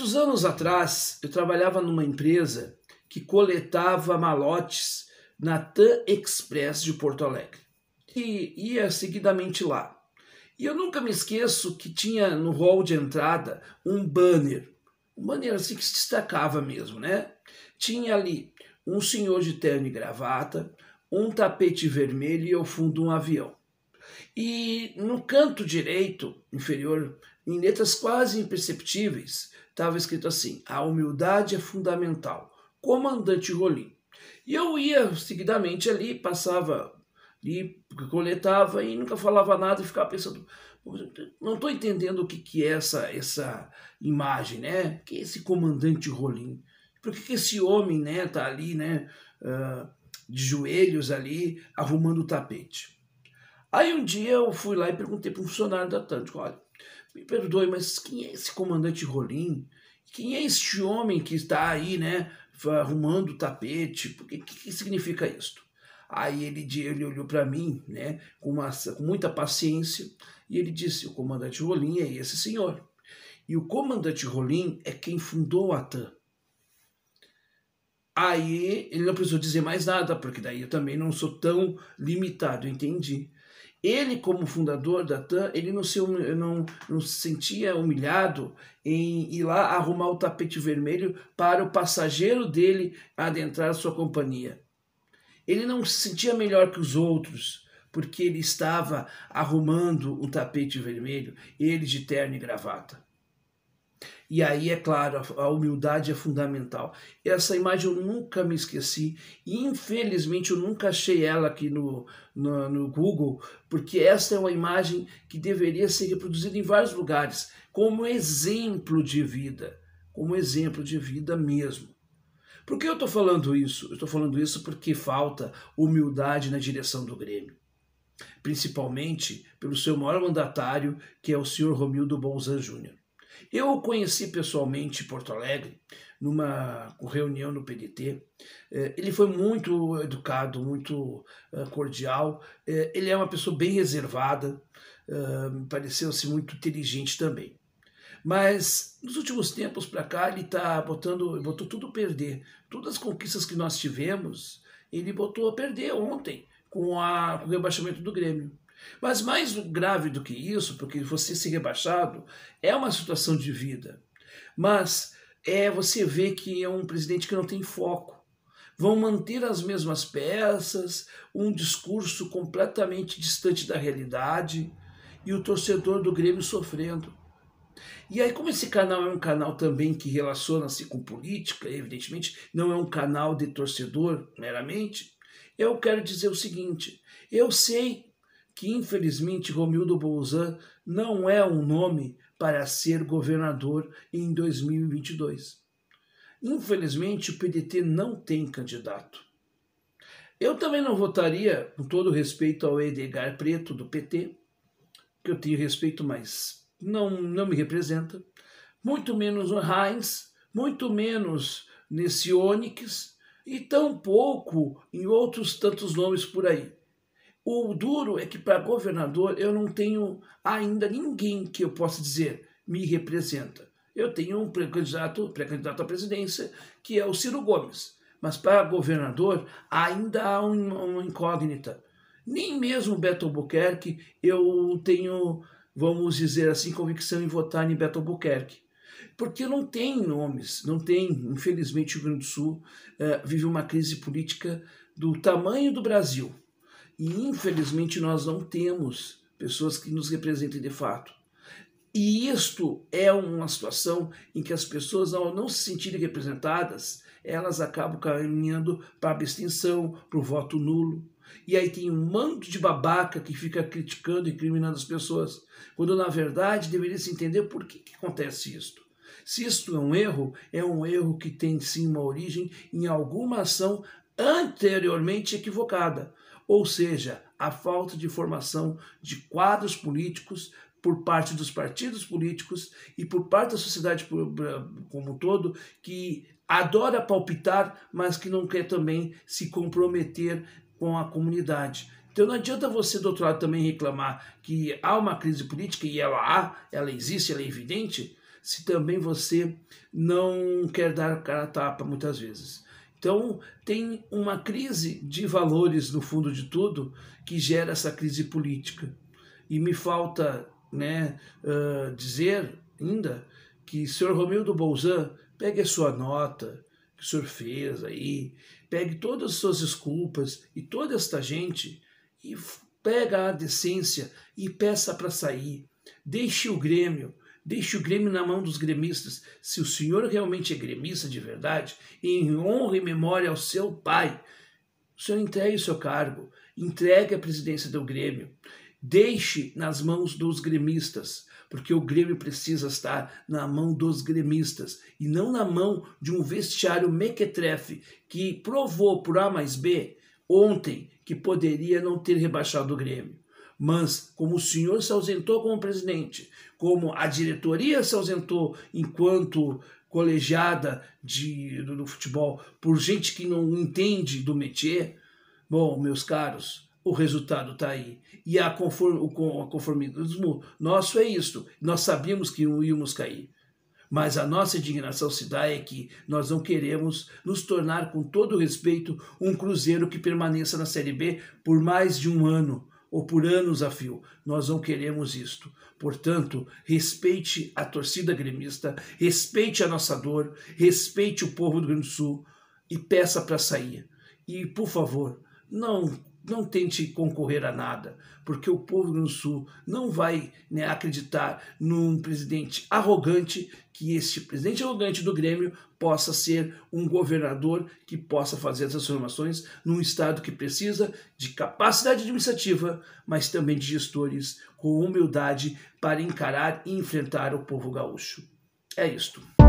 muitos anos atrás, eu trabalhava numa empresa que coletava malotes na Tan Express de Porto Alegre e ia seguidamente lá. E eu nunca me esqueço que tinha no hall de entrada um banner, um banner assim que se destacava mesmo, né? Tinha ali um senhor de terno e gravata, um tapete vermelho e ao fundo um avião. E no canto direito inferior em letras quase imperceptíveis, estava escrito assim: a humildade é fundamental. Comandante Rolim. E eu ia seguidamente ali, passava e coletava e nunca falava nada e ficava pensando, não estou entendendo o que, que é essa, essa imagem, né? Que é esse comandante Rolim? Por que, que esse homem né, tá ali, né, uh, de joelhos ali, arrumando o tapete? Aí um dia eu fui lá e perguntei para um funcionário da Atlântico, olha, me perdoe, mas quem é esse comandante Rolim? Quem é este homem que está aí, né, arrumando o tapete? O que, que significa isto? Aí ele, ele olhou para mim, né, com, uma, com muita paciência, e ele disse: O comandante Rolim é esse senhor. E o comandante Rolim é quem fundou a TAM. Aí ele não precisou dizer mais nada, porque daí eu também não sou tão limitado, entendi. Ele, como fundador da TAM, ele não se, não, não se sentia humilhado em ir lá arrumar o tapete vermelho para o passageiro dele adentrar sua companhia. Ele não se sentia melhor que os outros, porque ele estava arrumando o tapete vermelho, ele de terno e gravata. E aí, é claro, a, humildade é fundamental. Essa imagem eu nunca me esqueci e, infelizmente, eu nunca achei ela aqui no, no, no Google, porque esta é uma imagem que deveria ser reproduzida em vários lugares, como exemplo de vida, como exemplo de vida mesmo. Por que eu estou falando isso? Eu estou falando isso porque falta humildade na direção do Grêmio principalmente pelo seu maior mandatário, que é o senhor Romildo Bolzan Júnior. Eu o conheci pessoalmente em Porto Alegre, numa reunião no PDT. É, ele foi muito educado, muito é, cordial. É, ele é uma pessoa bem reservada, pareceu-se assim, muito inteligente também. Mas nos últimos tempos para cá ele tá botando, botou tudo a perder. Todas as conquistas que nós tivemos, ele botou a perder ontem com, a, com o rebaixamento do Grêmio. Mas mais grave do que isso, porque você ser rebaixado é uma situação de vida. Mas é você vê que é um presidente que não tem foco. Vão manter as mesmas peças, um discurso completamente distante da realidade e o torcedor do Grêmio sofrendo. E aí, como esse canal é um canal também que relaciona-se com política, evidentemente, não é um canal de torcedor meramente, eu quero dizer o seguinte: eu sei que infelizmente Romildo Bolzan não é um nome para ser governador em 2022. Infelizmente, o PDT não tem candidato. Eu também não votaria, com todo respeito ao Edgar Preto, do PT, que eu tenho respeito, mas não, não me representa, muito menos no Heinz, muito menos nesse Onyx, e tampouco em outros tantos nomes por aí. O duro é que para governador eu não tenho ainda ninguém que eu possa dizer me representa. Eu tenho um pré-candidato, pré à presidência, que é o Ciro Gomes. Mas para governador ainda há uma, incógnita. Nem mesmo Beto Albuquerque eu tenho, vamos dizer assim, convicção em votar em Beto Albuquerque porque não tem nomes, não tem. Infelizmente, o Rio Grande do Sul uh, vive uma crise política do tamanho do Brasil. E infelizmente nós não temos pessoas que nos representem de fato. E isto é uma situação em que as pessoas, ao não se sentirem representadas, elas acabam caminhando para a abstenção, para o voto nulo. E aí tem um manto de babaca que fica criticando e criminando as pessoas, quando na verdade deveria se entender por que, que acontece isto. Se isto é um erro, é um erro que tem sim uma origem em alguma ação anteriormente equivocada ou seja, a falta de formação de quadros políticos por parte dos partidos políticos e por parte da sociedade como um todo que adora palpitar, mas que não quer também se comprometer com a comunidade. Então não adianta você do outro lado também reclamar que há uma crise política e ela há, ela existe, ela é evidente, se também você não quer dar cara a tapa muitas vezes. Então, tem uma crise de valores no fundo de tudo que gera essa crise política. E me falta né, uh, dizer ainda que senhor Romildo Bolzan, pegue a sua nota que o senhor fez aí, pegue todas as suas desculpas e toda esta gente e pega a decência e peça para sair. Deixe o Grêmio, Deixe o Grêmio na mão dos gremistas. Se o senhor realmente é gremista de verdade, em honra e memória ao seu pai, o senhor entregue o seu cargo, entregue a presidência do Grêmio. Deixe nas mãos dos gremistas, porque o Grêmio precisa estar na mão dos gremistas e não na mão de um vestiário mequetrefe que provou por A mais B ontem que poderia não ter rebaixado o Grêmio. Mas como o senhor se ausentou como presidente, como a diretoria se ausentou enquanto colegiada de, do, do futebol por gente que não entende do métier, bom, meus caros, o resultado está aí. E a conform, o conformismo nosso é isto. Nós sabíamos que íamos cair. Mas a nossa indignação se dá é que nós não queremos nos tornar, com todo respeito, um Cruzeiro que permaneça na Série B por mais de um ano ou por anos a fio. Nós não queremos isto. Portanto, respeite a torcida gremista, respeite a nossa dor, respeite o povo do Rio Grande do Sul e peça para sair. E, por favor, não não tente concorrer a nada, porque o povo do Sul não vai né, acreditar num presidente arrogante, que este presidente arrogante do Grêmio possa ser um governador que possa fazer as transformações num Estado que precisa de capacidade administrativa, mas também de gestores com humildade para encarar e enfrentar o povo gaúcho. É isto.